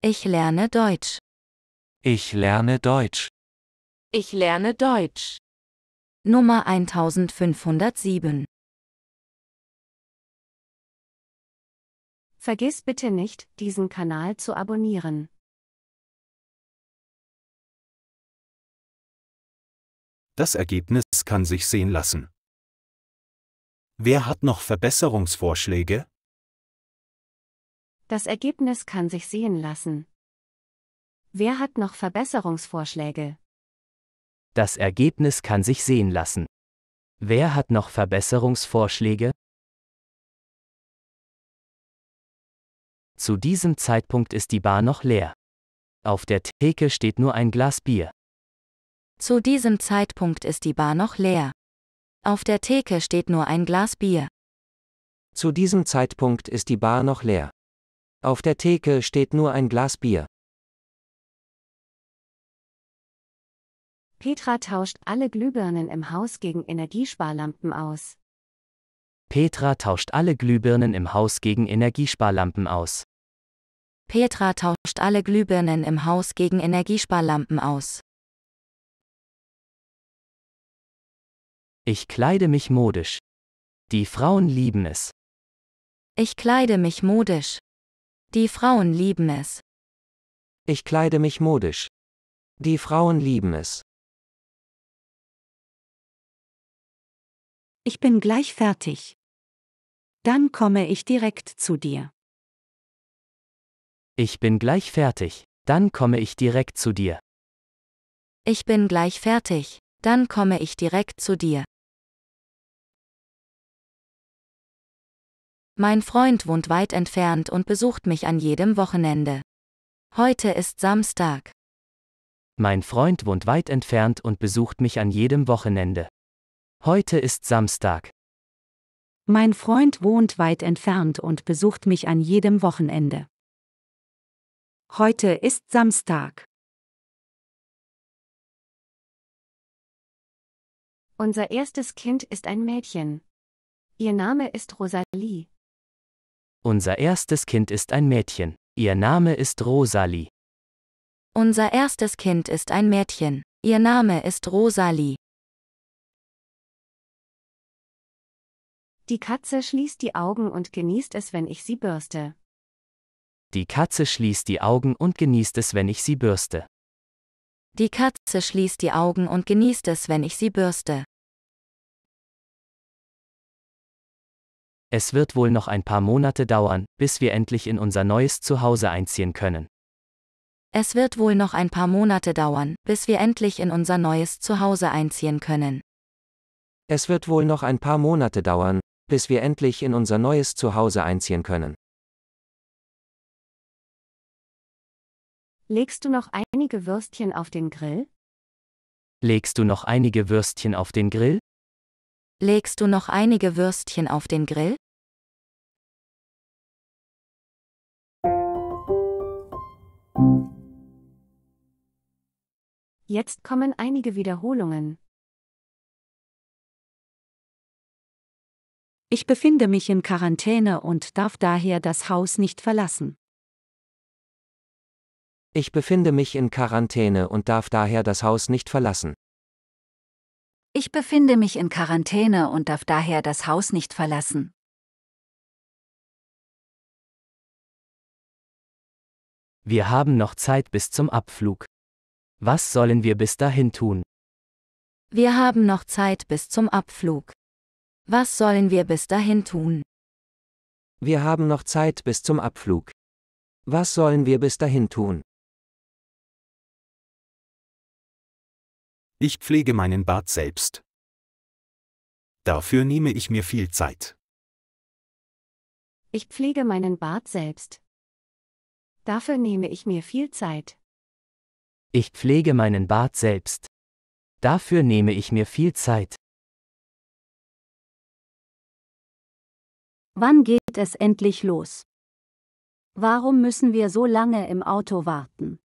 Ich lerne Deutsch. Ich lerne Deutsch. Ich lerne Deutsch. Nummer 1507. Vergiss bitte nicht, diesen Kanal zu abonnieren. Das Ergebnis kann sich sehen lassen. Wer hat noch Verbesserungsvorschläge? Das Ergebnis kann sich sehen lassen. Wer hat noch Verbesserungsvorschläge? Das Ergebnis kann sich sehen lassen. Wer hat noch Verbesserungsvorschläge? Zu diesem Zeitpunkt ist die Bar noch leer. Auf der Theke steht nur ein Glas Bier. Zu diesem Zeitpunkt ist die Bar noch leer. Auf der Theke steht nur ein Glas Bier. Zu diesem Zeitpunkt ist die Bar noch leer. Auf der Theke steht nur ein Glas Bier. Petra tauscht alle Glühbirnen im Haus gegen Energiesparlampen aus. Petra tauscht alle Glühbirnen im Haus gegen Energiesparlampen aus. Petra tauscht alle Glühbirnen im Haus gegen Energiesparlampen aus. Ich kleide mich modisch. Die Frauen lieben es. Ich kleide mich modisch. Die Frauen lieben es. Ich kleide mich modisch. Die Frauen lieben es. Ich bin gleich fertig. Dann komme ich direkt zu dir. Ich bin gleich fertig. Dann komme ich direkt zu dir. Ich bin gleich fertig. Dann komme ich direkt zu dir. Mein Freund wohnt weit entfernt und besucht mich an jedem Wochenende. Heute ist Samstag. Mein Freund wohnt weit entfernt und besucht mich an jedem Wochenende. Heute ist Samstag. Mein Freund wohnt weit entfernt und besucht mich an jedem Wochenende. Heute ist Samstag. Unser erstes Kind ist ein Mädchen. Ihr Name ist Rosalie. Unser erstes Kind ist ein Mädchen. Ihr Name ist Rosalie. Unser erstes Kind ist ein Mädchen. Ihr Name ist Rosalie. Die Katze schließt die Augen und genießt es, wenn ich sie bürste. Die Katze schließt die Augen und genießt es, wenn ich sie bürste. Die Katze schließt die Augen und genießt es, wenn ich sie bürste. Es wird wohl noch ein paar Monate dauern, bis wir endlich in unser neues Zuhause einziehen können. Es wird wohl noch ein paar Monate dauern, bis wir endlich in unser neues Zuhause einziehen können. Es wird wohl noch ein paar Monate dauern, bis wir endlich in unser neues Zuhause einziehen können. Legst du noch einige Würstchen auf den Grill? Legst du noch einige Würstchen auf den Grill? Legst du noch einige Würstchen auf den Grill? Jetzt kommen einige Wiederholungen. Ich befinde mich in Quarantäne und darf daher das Haus nicht verlassen. Ich befinde mich in Quarantäne und darf daher das Haus nicht verlassen. Ich befinde mich in Quarantäne und darf daher das Haus nicht verlassen. Wir haben noch Zeit bis zum Abflug. Was sollen wir bis dahin tun? Wir haben noch Zeit bis zum Abflug. Was sollen wir bis dahin tun? Wir haben noch Zeit bis zum Abflug. Was sollen wir bis dahin tun? Ich pflege meinen Bart selbst. Dafür nehme ich mir viel Zeit. Ich pflege meinen Bart selbst. Dafür nehme ich mir viel Zeit. Ich pflege meinen Bart selbst. Dafür nehme ich mir viel Zeit. Wann geht es endlich los? Warum müssen wir so lange im Auto warten?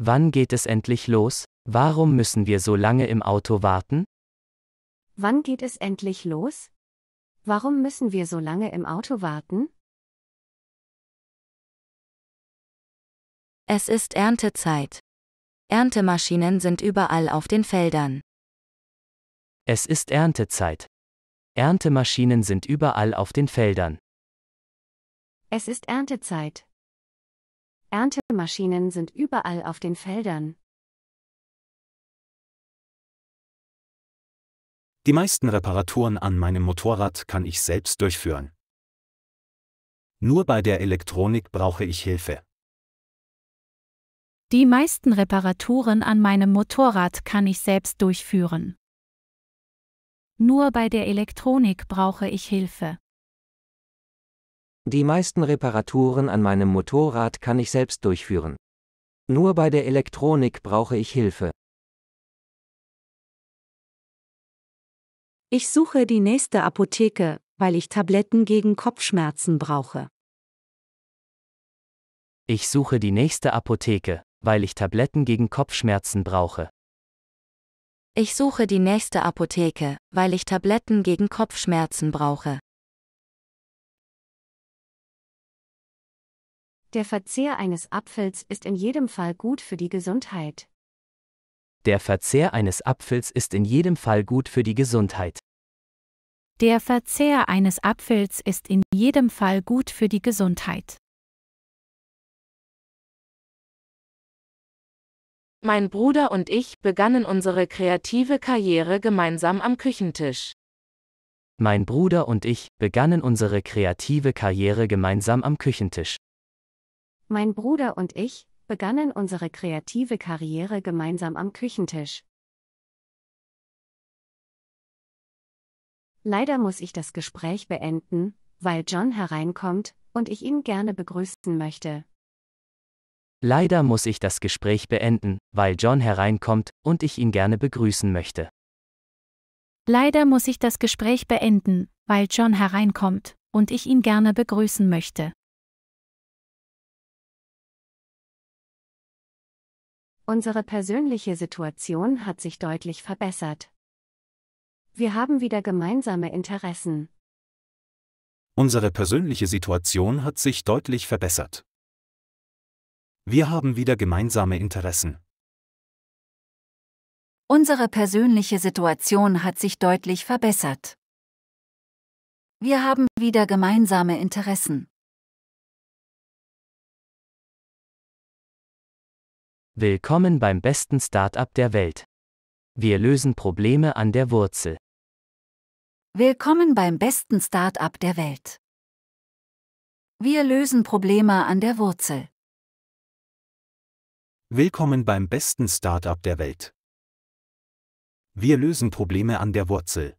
Wann geht es endlich los? Warum müssen wir so lange im Auto warten? Wann geht es endlich los? Warum müssen wir so lange im Auto warten? Es ist Erntezeit. Erntemaschinen sind überall auf den Feldern. Es ist Erntezeit. Erntemaschinen sind überall auf den Feldern. Es ist Erntezeit. Erntemaschinen sind überall auf den Feldern. Die meisten Reparaturen an meinem Motorrad kann ich selbst durchführen. Nur bei der Elektronik brauche ich Hilfe. Die meisten Reparaturen an meinem Motorrad kann ich selbst durchführen. Nur bei der Elektronik brauche ich Hilfe. Die meisten Reparaturen an meinem Motorrad kann ich selbst durchführen. Nur bei der Elektronik brauche ich Hilfe. Ich suche die nächste Apotheke, weil ich Tabletten gegen Kopfschmerzen brauche. Ich suche die nächste Apotheke, weil ich Tabletten gegen Kopfschmerzen brauche. Ich suche die nächste Apotheke, weil ich Tabletten gegen Kopfschmerzen brauche. Der Verzehr eines Apfels ist in jedem Fall gut für die Gesundheit. Der Verzehr eines Apfels ist in jedem Fall gut für die Gesundheit. Der Verzehr eines Apfels ist in jedem Fall gut für die Gesundheit. Mein Bruder und ich begannen unsere kreative Karriere gemeinsam am Küchentisch. Mein Bruder und ich begannen unsere kreative Karriere gemeinsam am Küchentisch. Mein Bruder und ich begannen unsere kreative Karriere gemeinsam am Küchentisch. Leider muss ich das Gespräch beenden, weil John hereinkommt und ich ihn gerne begrüßen möchte. Leider muss ich das Gespräch beenden, weil John hereinkommt und ich ihn gerne begrüßen möchte. Leider muss ich das Gespräch beenden, weil John hereinkommt und ich ihn gerne begrüßen möchte. Unsere persönliche Situation hat sich deutlich verbessert. Wir haben wieder gemeinsame Interessen. Unsere persönliche Situation hat sich deutlich verbessert. Wir haben wieder gemeinsame Interessen. Unsere persönliche Situation hat sich deutlich verbessert. Wir haben wieder gemeinsame Interessen. Willkommen beim besten Startup der Welt. Wir lösen Probleme an der Wurzel. Willkommen beim besten Startup der Welt. Wir lösen Probleme an der Wurzel. Willkommen beim besten Startup der Welt. Wir lösen Probleme an der Wurzel.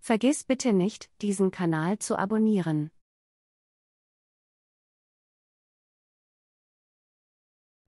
Vergiss bitte nicht, diesen Kanal zu abonnieren.